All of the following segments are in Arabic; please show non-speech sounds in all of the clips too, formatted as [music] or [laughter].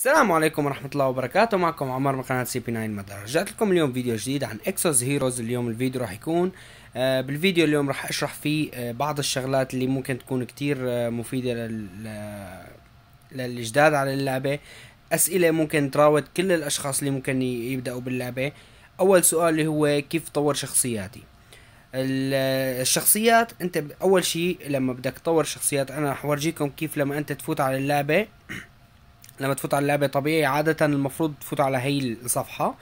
السلام عليكم ورحمة الله وبركاته معكم عمر من قناة سي بي 9 مدار رجعت لكم اليوم فيديو جديد عن اكسوس هيروز اليوم الفيديو راح يكون آه، بالفيديو اليوم راح اشرح فيه آه، بعض الشغلات اللي ممكن تكون كتير آه، مفيدة لل... للجداد على اللعبة اسئلة ممكن تراود كل الاشخاص اللي ممكن يبدأوا باللعبة اول سؤال اللي هو كيف طور شخصياتي الشخصيات انت اول شيء لما بدك تطور شخصيات انا راح اورجيكم كيف لما انت تفوت على اللعبة [clears throat] لما تفوت على اللعبه طبيعي عاده المفروض تفوت على هي الصفحه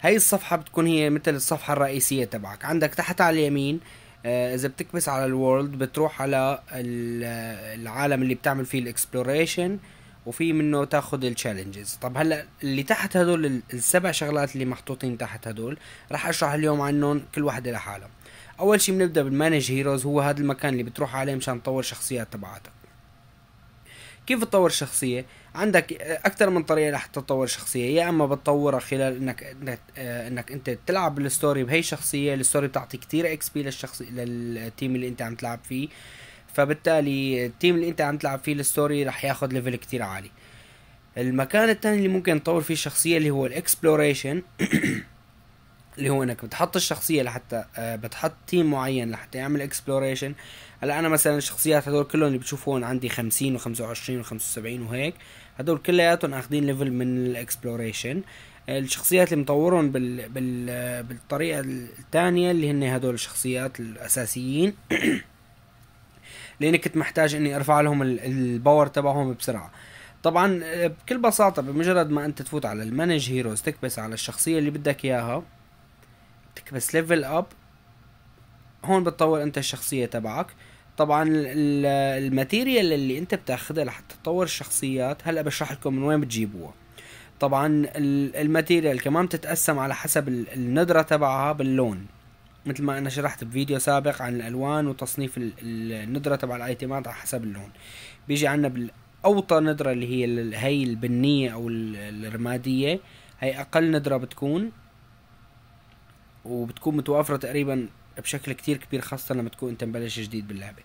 هاي الصفحة بتكون هي مثل الصفحة الرئيسية تبعك عندك تحت على اليمين آه، اذا بتكبس على الورلد بتروح على العالم اللي بتعمل فيه الاكسبلوريشن وفي منه تاخد التشالنجز طب هلا اللي تحت هدول السبع شغلات اللي محطوطين تحت هدول راح اشرح اليوم عنهم كل وحده لحالها اول شيء بنبدا بالمانج هيروز هو هذا المكان اللي بتروح عليه مشان تطور شخصيات تبعتك كيف تطور الشخصيه عندك اكثر من طريقه رح تطور شخصيه يا اما بتطورها خلال انك آه، انك انت تلعب الستوري بهي الشخصيه الستوري بتعطي كتير اكس بي للشخص للتيم اللي انت عم تلعب فيه فبالتالي التيم اللي انت عم تلعب فيه الستوري رح ياخذ ليفل كتير عالي المكان الثاني اللي ممكن تطور فيه الشخصيه اللي هو الاكسبلوريشن [clears throat] اللي هو انك بتحط الشخصيه لحتى آه، بتحط تيم معين لحتى يعمل اكسبلوريشن هلا انا مثلا الشخصيات هدول كلهم اللي بتشوفون عندي 50 و25 و75 وهيك هدول كلياتهم اخذين ليفل من الاكسبلوريشن آه، الشخصيات اللي مطورهم بال... بال... آه، بالطريقه الثانيه اللي هن هدول الشخصيات الاساسيين [coughs] لاني كنت محتاج اني ارفع لهم الباور تبعهم بسرعه طبعا بكل بساطه بمجرد ما انت تفوت على المانج هيروز تكبس على الشخصيه اللي بدك اياها تكبس ليفل اب هون بتطور انت الشخصية تبعك طبعا الماتيريال اللي انت بتاخذها لحتى تطور الشخصيات هلا بشرح لكم من وين بتجيبوها طبعا الماتيريال كمان بتتقسم على حسب الندرة تبعها باللون مثل ما انا شرحت بفيديو سابق عن الالوان وتصنيف الندرة تبع الايتمات على حسب اللون بيجي عنا بالاوطى ندرة اللي هي هي البنية او الرمادية هي اقل ندرة بتكون وبتكون متوافره تقريبا بشكل كتير كبير خاصه لما تكون انت مبلش جديد باللعبه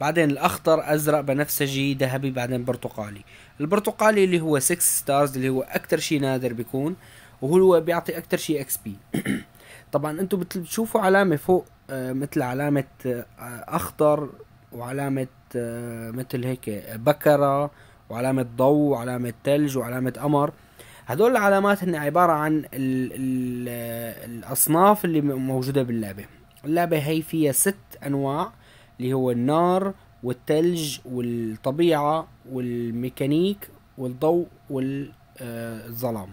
بعدين الاخضر ازرق بنفسجي ذهبي بعدين برتقالي البرتقالي اللي هو 6 ستارز اللي هو اكتر شيء نادر بيكون وهو بيعطي اكتر شيء اكس بي طبعا انتم بتشوفوا علامه فوق آه، مثل علامه آه، اخضر وعلامه آه، مثل هيك بكره وعلامه ضوء وعلامه ثلج وعلامه قمر هدول العلامات هن عبارة عن ال الـ الأصناف اللي موجودة باللعبة اللعبة هي فيها ست أنواع اللي هو النار والثلج والطبيعة والميكانيك والضوء والظلام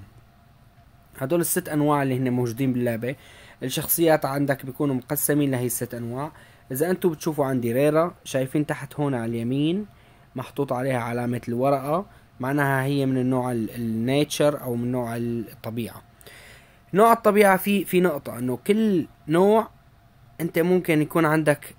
هدول الست أنواع اللي هن موجودين باللعبة الشخصيات عندك بيكونوا مقسمين لهي الست أنواع إذا أنتوا بتشوفوا عندي ريرا شايفين تحت هون على اليمين محطوط عليها علامة الورقة معناها هي من النوع النيتشر او من نوع الطبيعه نوع الطبيعه في في نقطه انه كل نوع انت ممكن يكون عندك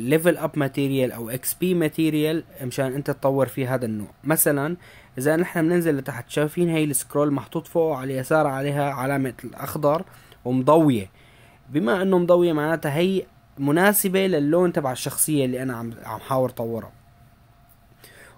ليفل اب ماتيريال او اكس بي ماتيريال مشان انت تطور في هذا النوع مثلا اذا نحن بننزل لتحت شايفين هي السكرول محطوط فوق على اليسار عليها علامه الاخضر ومضويه بما انه مضويه معناتها هي مناسبه للون تبع الشخصيه اللي انا عم عم حاور طورها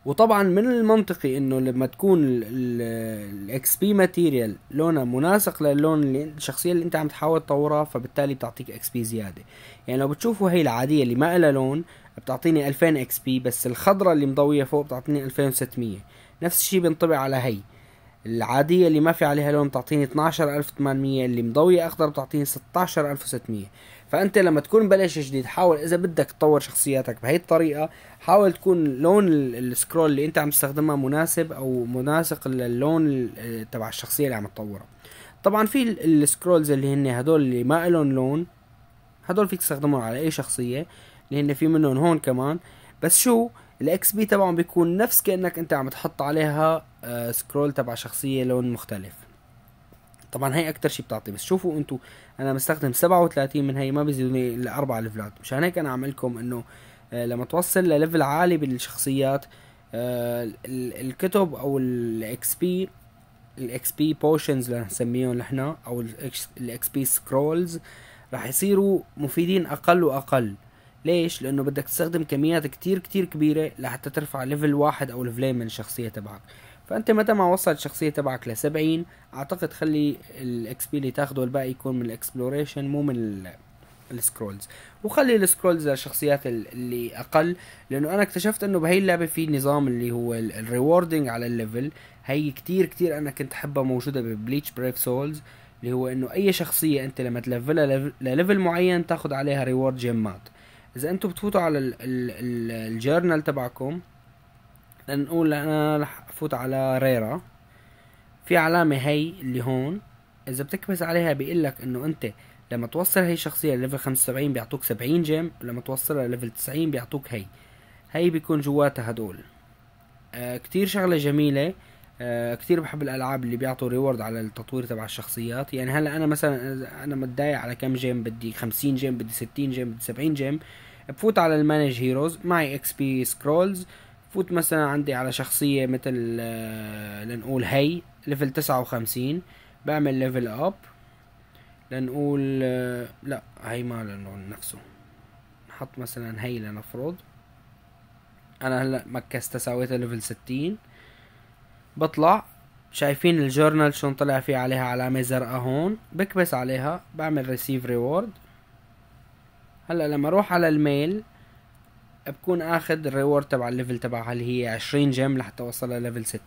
وطبعا من المنطقي انه لما تكون الاكس بي ماتيريال لونها مناسق للون اللي الشخصيه اللي انت عم تحاول تطورها فبالتالي بتعطيك اكس بي زياده يعني لو بتشوفوا هي العاديه اللي ما لها لون بتعطيني 2000 اكس بي بس الخضرة اللي مضويه فوق بتعطيني 2600 نفس الشيء بينطبع على هي العادية اللي ما في عليها لون بتعطيني 12800 اللي مضوية أخضر بتعطيني 16600 فانت لما تكون بلش جديد حاول اذا بدك تطور شخصياتك بهي الطريقه حاول تكون لون السكرول اللي انت عم تستخدمها مناسب او مناسق للون آه، تبع الشخصيه اللي عم تطورها طبعا في السكرولز اللي هن هدول اللي ما لهم لون هدول فيك تستخدمهم على اي شخصيه اللي هن في منهم هون كمان بس شو الاكس بي تبعهم بيكون نفس كانك انت عم تحط عليها آه، سكرول تبع شخصيه لون مختلف طبعا هي اكتر شي بتعطي بس شوفوا انتو انا مستخدم 37 من هي ما بيزيدوني الا اربع ليفلات مشان هيك انا عم لكم انه آه، لما توصل لليفل عالي بالشخصيات آه، الكتب او الاكس بي الاكس بي بوشنز لنسميهم نحن او الاكس بي سكرولز راح يصيروا مفيدين اقل واقل ليش لانه بدك تستخدم كميات كتير كتير كبيره لحتى ترفع ليفل واحد او ليفلين من الشخصيه تبعك فانت متى ما وصلت الشخصيه تبعك ل 70 اعتقد خلي الاكس بي اللي تاخده الباقي يكون من الاكسبلوريشن مو من السكرولز وخلي السكرولز للشخصيات اللي اقل لانه انا اكتشفت انه بهي اللعبه في نظام اللي هو الريوردنج على الليفل هي كتير كتير انا كنت حبها موجوده ببليتش بريف سولز اللي هو انه اي شخصيه انت لما تلفلها لليفل معين تاخد عليها ريورد جيمات اذا انتم بتفوتوا على الجورنال تبعكم لنقول انا رح افوت على ريرا في علامة هي اللي هون اذا بتكبس عليها لك انه انت لما توصل هي الشخصية لليفل 75 بيعطوك 70 جيم ولما توصلها لليفل 90 بيعطوك هي هي بيكون جواتها هدول آه كتير شغلة جميلة آه كتير بحب الالعاب اللي بيعطوا ريورد على التطوير تبع الشخصيات يعني هلا انا مثلا انا متضايق على كم جيم بدي 50 جيم بدي 60 جيم بدي 70 جيم بفوت على المانج هيروز معي اكس بي سكرولز آه فوت مثلا عندي على شخصية مثل آه، لنقول هي ليفل تسعة وخمسين بعمل ليفل اب لنقول آه، لا هي ما لنقول نفسه نحط مثلا هي لنفرض انا هلا مكستها سويتها ليفل ستين بطلع شايفين الجورنال شلون طلع في عليها علامة زرقاء هون بكبس عليها بعمل ريسيف ريورد هلا لما اروح على الميل بكون اخذ الريورد تبع الليفل تبعها اللي هي 20 جيم لحتى اوصلها ليفل 60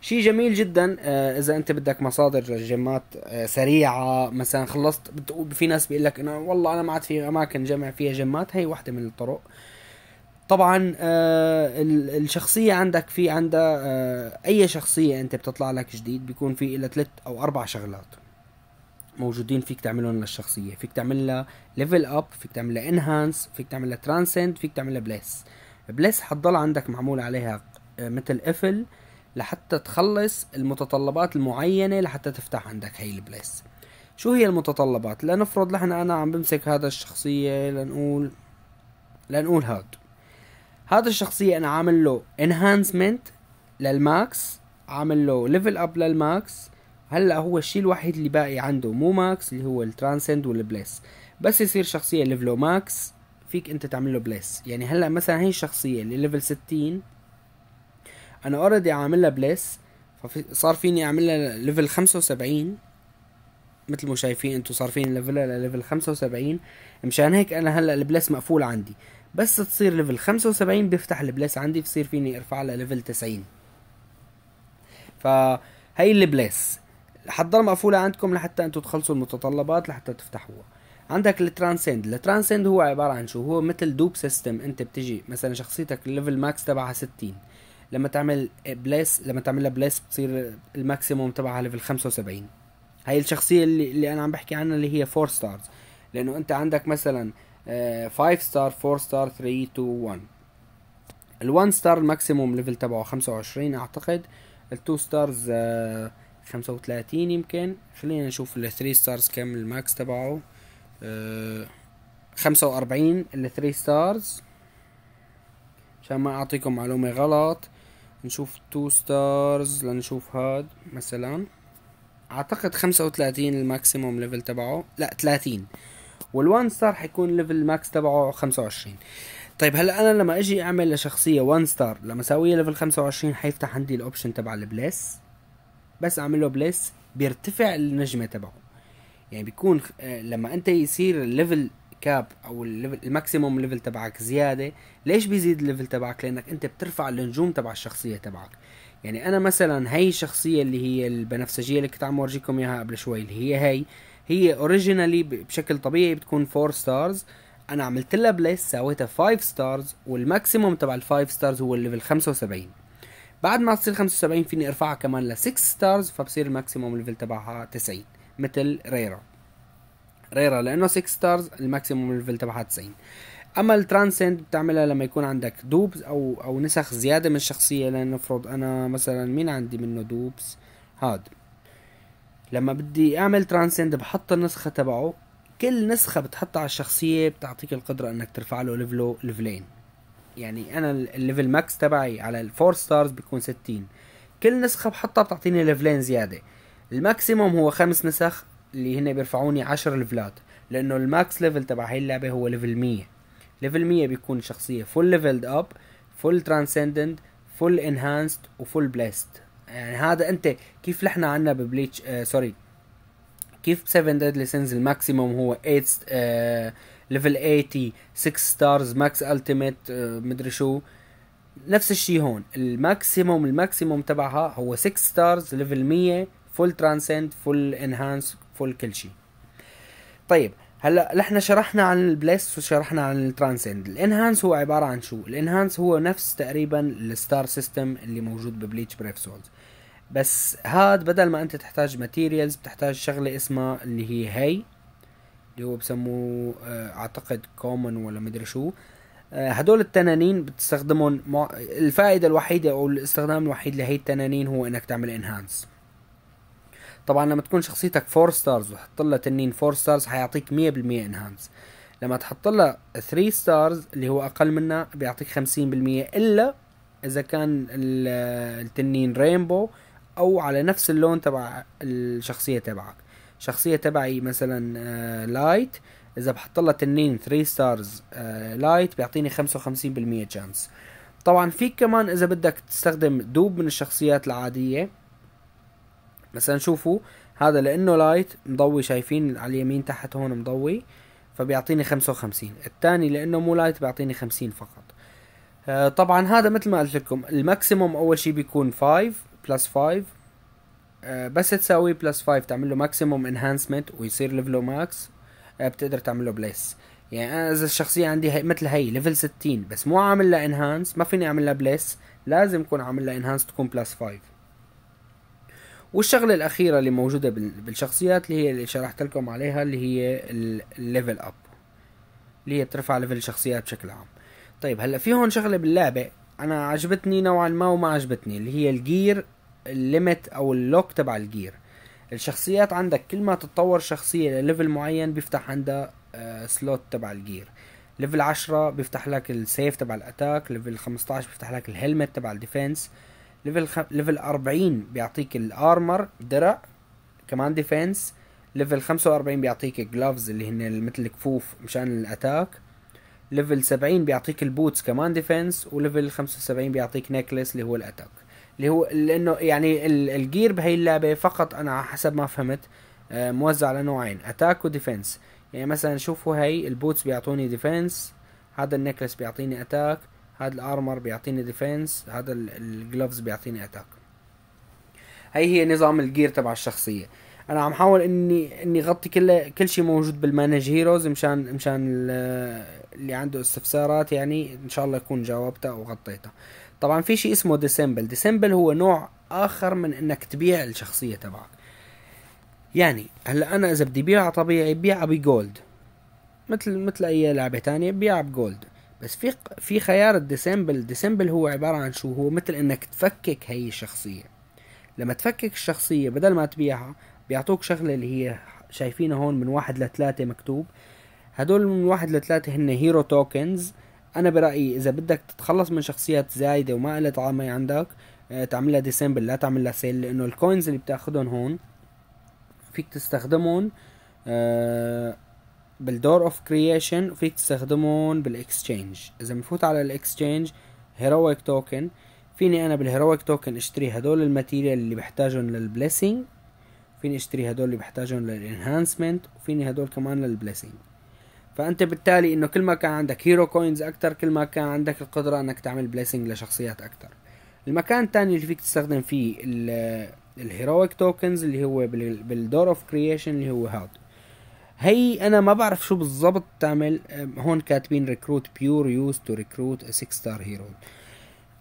شيء جميل جدا آه، اذا انت بدك مصادر جيمات آه، سريعه مثلا خلصت في ناس بيقول لك انه والله انا ما عاد في اماكن جمع فيها جيمات هي واحده من الطرق طبعا آه، الشخصية عندك في عندها أي شخصية أنت بتطلع لك جديد بيكون في لها ثلاث أو أربع شغلات موجودين فيك تعملهم للشخصيه فيك تعمل لها ليفل اب فيك تعمل لها انهانس فيك تعمل لها ترانسند فيك تعمل لها بليس بليس حتضل عندك معمول عليها آه، مثل قفل لحتى تخلص المتطلبات المعينه لحتى تفتح عندك هي البليس شو هي المتطلبات لنفرض نحن انا عم بمسك هذا الشخصيه لنقول لنقول هاد هذا الشخصيه انا عامل له انهانسمنت للماكس عامل له ليفل اب للماكس هلا هو الشيء الوحيد اللي باقي عنده مو ماكس اللي هو الترانسند والبليس بس يصير شخصيه ليفلو ماكس فيك انت تعمل له بليس يعني هلا مثلا هي الشخصيه اللي ليفل 60 انا اوريدي عامل لها بليس فصار فيني اعمل لها ليفل 75 مثل ما شايفين انتم صار فيني ليفلها لليفل 75 مشان هيك انا هلا البليس مقفول عندي بس تصير ليفل 75 بيفتح البليس عندي بصير فيني ارفع لها ليفل 90 فهي البليس الحضاره مقفوله عندكم لحتى انتم تخلصوا المتطلبات لحتى تفتحوها عندك الترانسند الترانسند هو عباره عن شو هو مثل دوب سيستم انت بتجي مثلا شخصيتك الليفل ماكس تبعها 60 لما تعمل بليس لما تعملها بليس بتصير الماكسيموم تبعها ليفل 75 هاي الشخصيه اللي, اللي انا عم بحكي عنها اللي هي 4 ستارز لانه انت عندك مثلا 5 ستار 4 ستار 3 2 1 ال1 ستار الماكسيموم ليفل تبعه 25 اعتقد ال2 ستارز خمسة وتلاتين يمكن خلينا نشوف الثري ستارز كم الماكس تبعه آه، خمسة وأربعين الثري ستارز عشان ما أعطيكم معلومة غلط نشوف تو ستارز لنشوف هاد مثلا أعتقد خمسة وتلاتين الماكسيموم ليفل تبعه لا تلاتين والوان ستار حيكون ليفل الماكس تبعه خمسة وعشرين طيب هلا انا لما اجي اعمل لشخصيه 1 ستار لما اسويها ليفل 25 حيفتح عندي الاوبشن تبع البليس بس اعمل له بليس بيرتفع النجمه تبعه يعني بيكون آه، لما انت يصير الليفل كاب او الليفل الماكسيموم ليفل تبعك زياده ليش بيزيد الليفل تبعك لانك انت بترفع النجوم تبع الشخصيه تبعك يعني انا مثلا هي الشخصيه اللي هي البنفسجيه اللي كنت عم اورجيكم اياها قبل شوي اللي هي هي هي اوريجينالي بشكل طبيعي بتكون 4 ستارز انا عملت لها بليس ساويتها 5 ستارز والماكسيموم تبع ال 5 ستارز هو الليفل 75 بعد ما تصير 75 فيني ارفعها كمان ل 6 ستارز فبصير الماكسيموم ليفل تبعها 90 مثل ريرا ريرا لانه 6 ستارز الماكسيموم ليفل تبعها 90 اما الترانسند بتعملها لما يكون عندك دوبز او او نسخ زياده من الشخصيه لنفرض انا مثلا مين عندي منه دوبز هاد لما بدي اعمل ترانسند بحط النسخه تبعه كل نسخه بتحطها على الشخصيه بتعطيك القدره انك ترفع له ليفله ليفلين يعني انا الليفل ماكس تبعي على الفور ستارز بيكون 60 كل نسخه بحطها بتعطيني ليفلين زياده الماكسيموم هو خمس نسخ اللي هن بيرفعوني 10 ليفلات لانه الماكس ليفل تبع هي اللعبه هو ليفل 100 ليفل 100 بيكون الشخصيه فول ليفلد اب فول ترانسندنت فول انهانسد وفول بليست يعني هذا انت كيف لحنا عنا ببليتش آه سوري كيف 7 ديدلي سينز الماكسيموم هو 8 آه ليفل 80 6 ستارز ماكس التيميت مدري شو نفس الشيء هون الماكسيموم الماكسيموم تبعها هو 6 ستارز ليفل 100 فول ترانسند فول انهانس فول كل شيء طيب هلا نحن شرحنا عن البليس وشرحنا عن الترانسند الانهانس هو عباره عن شو الانهانس هو نفس تقريبا الستار سيستم اللي موجود ببليتش بريف سولز بس هاد بدل ما انت تحتاج ماتيريالز بتحتاج شغله اسمها اللي هي هي اللي هو بسموه آه، اعتقد كومن ولا مدري شو آه، هدول التنانين بتستخدمهم الفائده الوحيده او الاستخدام الوحيد لهي التنانين هو انك تعمل انهانس طبعا لما تكون شخصيتك فور ستارز وتحط لها تنين فور ستارز حيعطيك 100% انهانس لما تحط لها 3 ستارز اللي هو اقل منها بيعطيك 50% الا اذا كان التنين رينبو او على نفس اللون تبع الشخصيه تبعك شخصيه تبعي مثلا لايت آه، اذا بحط لها تنين 3 ستارز لايت بيعطيني 55% جانس طبعا فيك كمان اذا بدك تستخدم دوب من الشخصيات العاديه مثلا شوفوا هذا لانه لايت مضوي شايفين على اليمين تحت هون مضوي فبيعطيني 55 الثاني لانه مو لايت بيعطيني 50 فقط آه، طبعا هذا مثل ما قلت لكم الماكسيموم اول شي بيكون 5 بلس 5 آه، بس تساوي بلس 5 تعمل له ماكسيموم انهانسمنت ويصير ليفله آه، ماكس بتقدر تعمل له بليس يعني انا اذا الشخصيه عندي هي مثل هي ليفل 60 بس مو عامل لها انهانس ما فيني اعمل لها بليس لازم اكون عامل لها انهانس تكون بلس 5 والشغله الاخيره اللي موجوده بالشخصيات اللي هي اللي شرحت لكم عليها اللي هي الليفل اب اللي هي بترفع ليفل الشخصيات بشكل عام طيب هلا في هون شغله باللعبه انا عجبتني نوعا ما وما عجبتني اللي هي الجير الليمت او اللوك تبع الجير الشخصيات عندك كل ما تتطور شخصية لليفل معين بيفتح عندها سلوت آه، تبع الجير ليفل عشرة بيفتح لك السيف تبع الاتاك ليفل خمستاعش بيفتح لك الهلمت تبع الديفنس ليفل خ... ليفل 40 بيعطيك الارمر درع كمان ديفنس ليفل 45 بيعطيك جلافز اللي هن مثل الكفوف مشان الاتاك ليفل 70 بيعطيك البوتس كمان ديفنس وليفل 75 بيعطيك نيكلس اللي هو الاتاك اللي هو لانه يعني الجير بهي اللعبه فقط انا حسب ما فهمت آه، موزع على نوعين اتاك وديفنس يعني مثلا شوفوا هي البوتس بيعطوني ديفنس هذا النكلس بيعطيني اتاك هذا الارمر بيعطيني ديفنس هذا الجلوفز بيعطيني اتاك هي هي نظام الجير تبع الشخصيه انا عم حاول اني اني غطي كل كل شيء موجود بالمانج هيروز مشان مشان اللي عنده استفسارات يعني ان شاء الله يكون جاوبتها او آه طبعا في شيء اسمه ديسمبل ديسمبل هو نوع اخر من انك تبيع الشخصيه تبعك يعني هلا انا اذا بدي بيعها طبيعي بيعها بجولد مثل مثل اي لعبه تانية بيعها بجولد بس في في خيار الديسمبل ديسمبل هو عباره عن شو هو مثل انك تفكك هي الشخصيه لما تفكك الشخصيه بدل ما تبيعها بيعطوك شغله اللي هي شايفينها هون من واحد لثلاثة مكتوب هدول من واحد لثلاثة هن هيرو توكنز انا برايي اذا بدك تتخلص من شخصيات زايده وما لها طعمه عندك آه، تعملها ديسمبل لا تعملها سيل لانه الكوينز اللي بتاخذهم هون فيك تستخدمهم بالدور اوف كرييشن وفيك تستخدمهم بالاكسشينج اذا بنفوت على الاكسشينج هيرويك توكن فيني انا بالهيرويك توكن اشتري هدول الماتيريال اللي بحتاجهم للبليسنج فيني اشتري هدول اللي بحتاجهم للانهانسمنت وفيني هدول كمان للبليسنج فانت بالتالي انه كل ما كان عندك هيرو كوينز اكثر كل ما كان عندك القدره انك تعمل بليسنج لشخصيات اكثر المكان الثاني اللي فيك تستخدم فيه الهيرويك توكنز اللي هو بالدور اوف كرييشن اللي هو هاد هي انا ما بعرف شو بالضبط تعمل هون كاتبين ريكروت بيور يوز تو ريكروت 6 ستار هيرو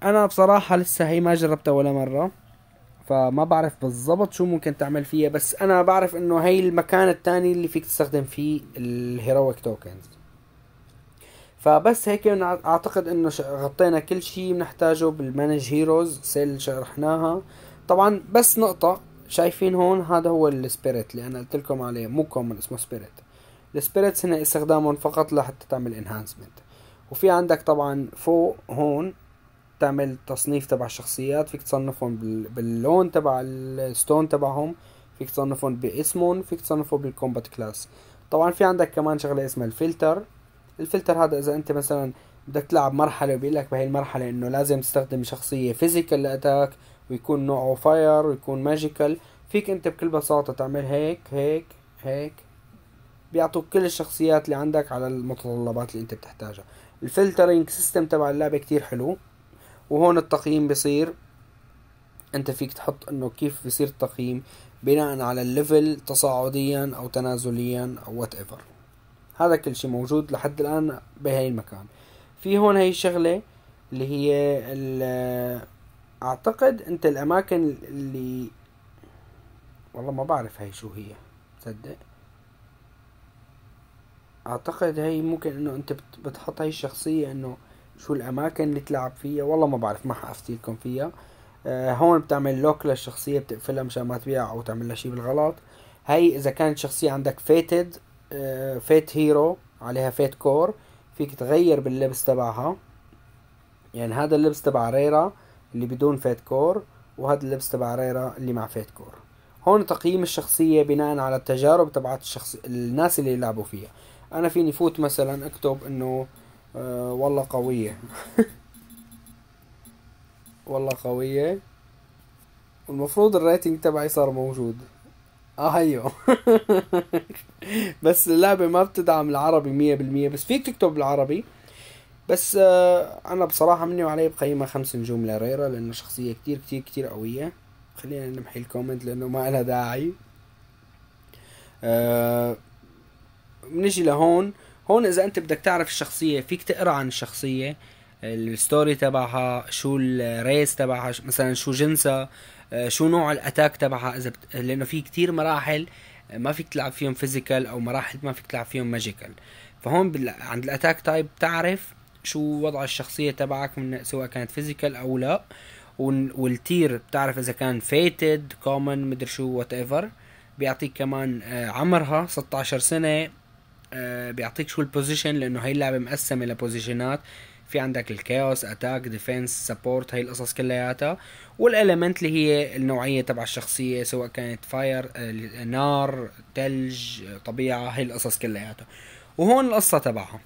انا بصراحه لسه هي ما جربتها ولا مره فما بعرف بالضبط شو ممكن تعمل فيها بس انا بعرف انه هي المكان الثاني اللي فيك تستخدم فيه الهيرويك توكنز فبس هيك اعتقد انه غطينا كل شيء بنحتاجه بالمانج هيروز سيل شرحناها طبعا بس نقطة شايفين هون هذا هو السبيريت اللي انا قلت لكم عليه مو كومن اسمه سبيريت السبيريت هنا استخدامهم فقط لحتى تعمل انهانسمنت وفي عندك طبعا فوق هون تعمل تصنيف تبع الشخصيات فيك تصنفهم باللون تبع الستون تبعهم فيك تصنفهم باسمهم فيك تصنفهم بالكومبات كلاس طبعا في عندك كمان شغله اسمها الفلتر الفلتر هذا اذا انت مثلا بدك تلعب مرحله وبيقول لك بهي المرحله انه لازم تستخدم شخصيه فيزيكال لاتاك ويكون نوعه فاير ويكون ماجيكال فيك انت بكل بساطه تعمل هيك هيك هيك بيعطوك كل الشخصيات اللي عندك على المتطلبات اللي انت بتحتاجها الفلترينج سيستم تبع اللعبه كتير حلو وهون التقييم بصير انت فيك تحط انه كيف بصير التقييم بناء على الليفل تصاعديا او تنازليا او وات ايفر هذا كل شيء موجود لحد الان بهاي المكان في هون هي الشغله اللي هي اعتقد انت الاماكن اللي والله ما بعرف هاي شو هي تصدق اعتقد هاي ممكن انه انت بتحط هاي الشخصيه انه شو الاماكن اللي تلعب فيها والله ما بعرف ما حافتي لكم فيها آه هون بتعمل لوك للشخصية بتقفلها مشان ما تبيع او تعمل لها شي بالغلط هاي اذا كانت شخصية عندك فيتد آه فيت هيرو عليها فيت كور فيك تغير باللبس تبعها يعني هذا اللبس تبع ريرا اللي بدون فيت كور وهذا اللبس تبع ريرا اللي مع فيت كور هون تقييم الشخصية بناء على التجارب تبعت الشخص الناس اللي يلعبوا فيها انا فيني فوت مثلا اكتب انه آه، والله قوية [laughs] والله قوية والمفروض الريتنج تبعي صار موجود اه هيو أيوه. [laughs] بس اللعبة ما بتدعم العربي مية بالمية بس فيك تكتب بالعربي بس آه انا بصراحة مني وعلي بقيمها خمس نجوم لريرا لانه شخصية كتير كتير كتير قوية خلينا نمحي الكومنت لانه ما لها داعي آه بنجي لهون هون اذا انت بدك تعرف الشخصيه فيك تقرا عن الشخصيه الستوري تبعها شو الريس تبعها مثلا شو جنسها آه، شو نوع الاتاك تبعها اذا بت... لانه في كتير مراحل آه، ما فيك تلعب فيهم فيزيكال او مراحل ما فيك تلعب فيهم ماجيكال فهون بال... عند الاتاك تايب تعرف شو وضع الشخصيه تبعك من سواء كانت فيزيكال او لا والتير بتعرف اذا كان فيتد كومن مدري شو وات ايفر بيعطيك كمان آه، عمرها 16 سنه آه، بيعطيك شو البوزيشن لانه هي اللعبه مقسمه لبوزيشنات في عندك الكاوس اتاك ديفنس سبورت هاي القصص كلياتها والاليمنت اللي هي النوعيه تبع الشخصيه سواء كانت فاير آه، نار ثلج طبيعه هاي القصص كلياتها وهون القصه تبعها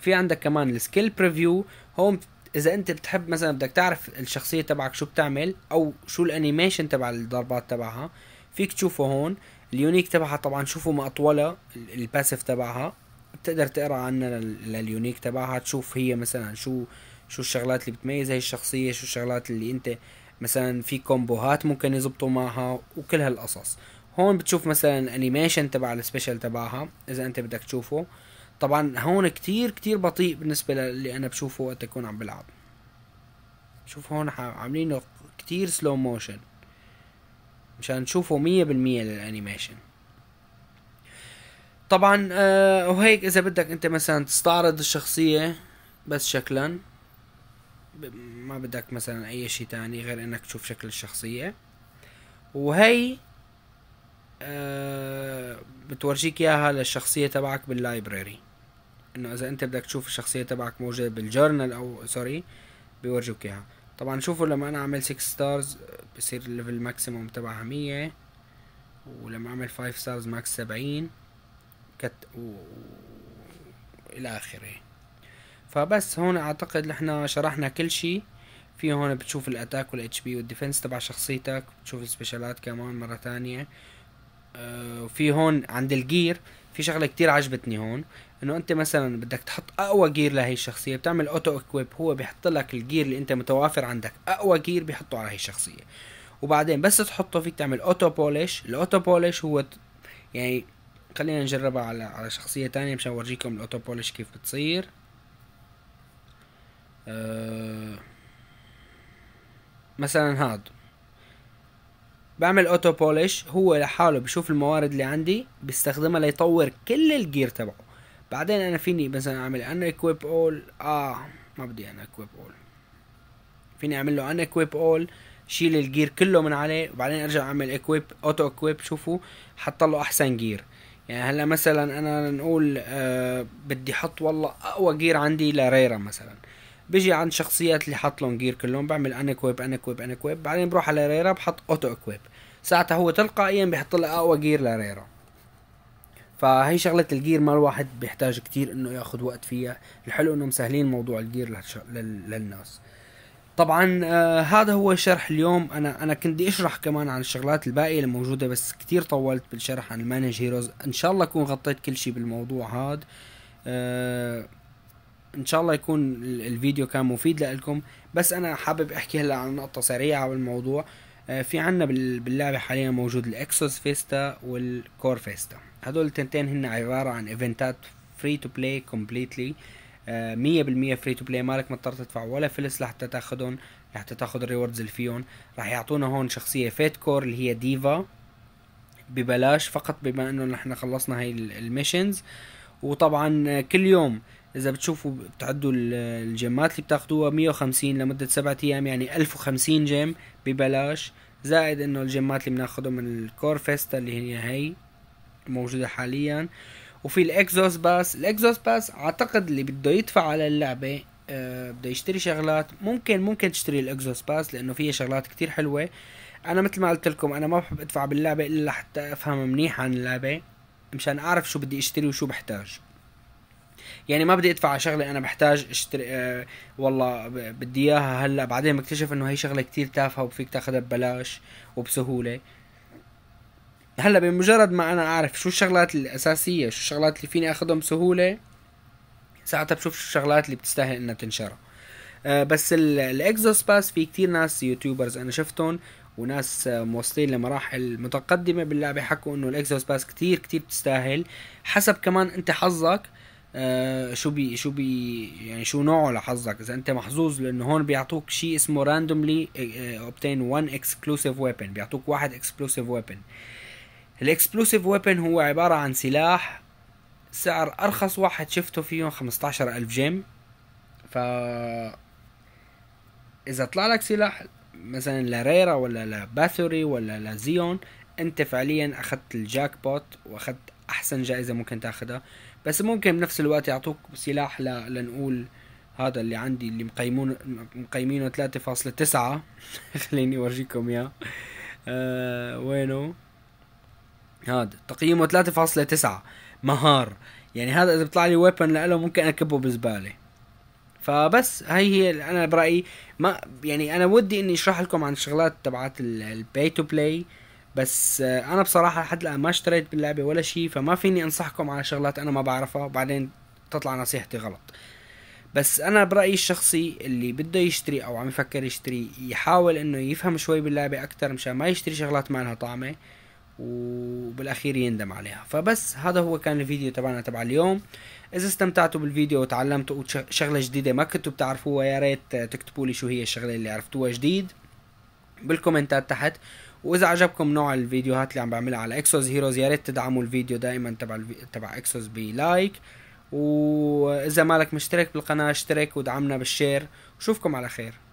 في عندك كمان السكيل بريفيو هون اذا انت بتحب مثلا بدك تعرف الشخصيه تبعك شو بتعمل او شو الانيميشن تبع الضربات تبعها فيك تشوفه هون اليونيك تبعها طبعا شوفوا ما اطولها الباسف تبعها بتقدر تقرا عنها لليونيك تبعها تشوف هي مثلا شو شو الشغلات اللي بتميز هي الشخصية شو الشغلات اللي انت مثلا في كومبوهات ممكن يزبطوا معها وكل هالقصص هون بتشوف مثلا انيميشن تبع السبيشال تبعها اذا انت بدك تشوفه طبعا هون كتير كتير بطيء بالنسبة للي انا بشوفه وقت اكون عم بلعب شوف هون عاملينه كتير سلو موشن مشان تشوفوا مية بالمية للانيميشن طبعا آه وهيك اذا بدك انت مثلا تستعرض الشخصية بس شكلا ما بدك مثلا اي شيء تاني غير انك تشوف شكل الشخصية وهي آه بتورجيك اياها للشخصية تبعك باللايبراري انه اذا انت بدك تشوف الشخصية تبعك موجودة بالجورنال او سوري بيورجوك اياها طبعا شوفوا لما انا اعمل 6 ستارز بصير الليفل ماكسيموم تبعها 100 ولما اعمل 5 ستارز ماكس 70 كت و... الى اخره فبس هون اعتقد احنا شرحنا كل شيء في هون بتشوف الاتاك والاتش بي والديفنس تبع شخصيتك بتشوف السبيشالات كمان مره تانية آه، وفي هون عند الجير في شغله كتير عجبتني هون انه انت مثلا بدك تحط اقوى جير لهي الشخصيه بتعمل اوتو اكويب هو بيحط لك الجير اللي انت متوافر عندك اقوى جير بيحطه على هي الشخصيه وبعدين بس تحطه فيك تعمل اوتو بوليش الاوتو بوليش هو يعني خلينا نجربها على على شخصيه تانية مشان اورجيكم الاوتو بوليش كيف بتصير أه مثلا هذا بعمل اوتو بولش هو لحاله بشوف الموارد اللي عندي بيستخدمها ليطور كل الجير تبعه بعدين انا فيني مثلا اعمل ان اكويب اول اه ما بدي انا اكويب اول فيني اعمل له ان اكويب اول شيل الجير كله من عليه وبعدين ارجع اعمل اكويب اوتو اكويب شوفوا حط له احسن جير يعني هلا مثلا انا نقول آه بدي احط والله اقوى جير عندي لريرا مثلا بيجي عند شخصيات اللي حاط لهم جير كلهم بعمل ان اكويب ان اكويب ان اكويب بعدين بروح على ريرا بحط اوتو اكويب ساعتها هو تلقائيا بيحط لي اقوى جير لريرا فهي شغلة الجير ما الواحد بيحتاج كتير انه ياخذ وقت فيها الحلو انه مسهلين موضوع الجير للش... للناس طبعا آه هذا هو شرح اليوم انا انا كنت بدي اشرح كمان عن الشغلات الباقيه الموجوده بس كتير طولت بالشرح عن المانج هيروز ان شاء الله اكون غطيت كل شيء بالموضوع هذا آه ان شاء الله يكون الفيديو كان مفيد لكم بس انا حابب احكي هلا عن نقطه سريعه بالموضوع آه، في عنا باللعبة حاليا موجود الإكسوس فيستا والكور فيستا هدول التنتين هن عبارة عن إيفنتات فري تو بلاي كومبليتلي مية بالمية فري تو بلاي مالك مضطر تدفع ولا فلس لحتى تاخدهم لحتى تاخد الريوردز اللي فيهم راح يعطونا هون شخصية فيت كور اللي هي ديفا ببلاش فقط بما انه نحن خلصنا هاي الميشنز وطبعا كل يوم اذا بتشوفوا بتعدوا الجيمات اللي بتاخدوها 150 لمدة سبعة ايام يعني 1050 جيم ببلاش زائد انه الجيمات اللي بناخده من الكور فيستا اللي هي هي موجودة حاليا وفي الاكزوس باس الاكزوس باس اعتقد اللي بده يدفع على اللعبة آه، بده يشتري شغلات ممكن ممكن تشتري الاكزوس باس لانه فيها شغلات كتير حلوة انا مثل ما قلت لكم انا ما بحب ادفع باللعبة الا حتى افهم منيح عن اللعبة مشان اعرف شو بدي اشتري وشو بحتاج يعني ما بدي ادفع على شغله انا بحتاج اشتري أه والله بدي اياها هلا بعدين بكتشف انه هي شغله كتير تافهه وفيك تاخذها ببلاش وبسهوله هلا بمجرد ما انا اعرف شو الشغلات الاساسيه شو الشغلات اللي فيني اخذهم بسهوله ساعتها بشوف شو الشغلات اللي بتستاهل انها تنشرها أه بس الاكزوس باس في كتير ناس يوتيوبرز انا شفتهم وناس موصلين لمراحل متقدمه باللعبه حكوا انه الاكزوس باس كتير كتير بتستاهل حسب كمان انت حظك آه، شو بي شو بي يعني شو نوعه لحظك اذا انت محظوظ لانه هون بيعطوك شيء اسمه راندوملي اوبتين 1 اكسكلوسيف ويبن بيعطوك واحد اكسكلوسيف ويبن الاكسبلوسيف ويبن هو عبارة عن سلاح سعر ارخص واحد شفته فيهم 15000 الف جيم ف اذا طلع لك سلاح مثلا لريرا ولا لباثوري ولا لزيون انت فعليا اخذت الجاك بوت واخذت احسن جائزه ممكن تاخذها بس ممكن بنفس الوقت يعطوك سلاح ل... لنقول هذا اللي عندي اللي مقيمون مقيمينه 3.9 [laughs] خليني اورجيكم اياه آه وينه هذا تقييمه 3.9 مهار يعني هذا اذا بيطلع لي ويبن له ممكن اكبه بالزباله فبس هاي هي انا برايي ما يعني انا ودي اني اشرح لكم عن الشغلات تبعت البي تو بلاي بس انا بصراحه لحد الان ما اشتريت باللعبه ولا شيء فما فيني انصحكم على شغلات انا ما بعرفها وبعدين تطلع نصيحتي غلط بس انا برايي الشخصي اللي بده يشتري او عم يفكر يشتري يحاول انه يفهم شوي باللعبه اكثر مشان ما يشتري شغلات ما لها طعمه وبالاخير يندم عليها فبس هذا هو كان الفيديو تبعنا تبع اليوم اذا استمتعتوا بالفيديو وتعلمتوا شغله جديده ما كنتوا بتعرفوها يا ريت تكتبوا لي شو هي الشغله اللي عرفتوها جديد بالكومنتات تحت واذا عجبكم نوع الفيديوهات اللي عم بعملها على اكسوس هيروز يا ريت تدعموا الفيديو دائما تبع الفي... تبع اكسوس بلايك واذا مالك مشترك بالقناه اشترك ودعمنا بالشير وشوفكم على خير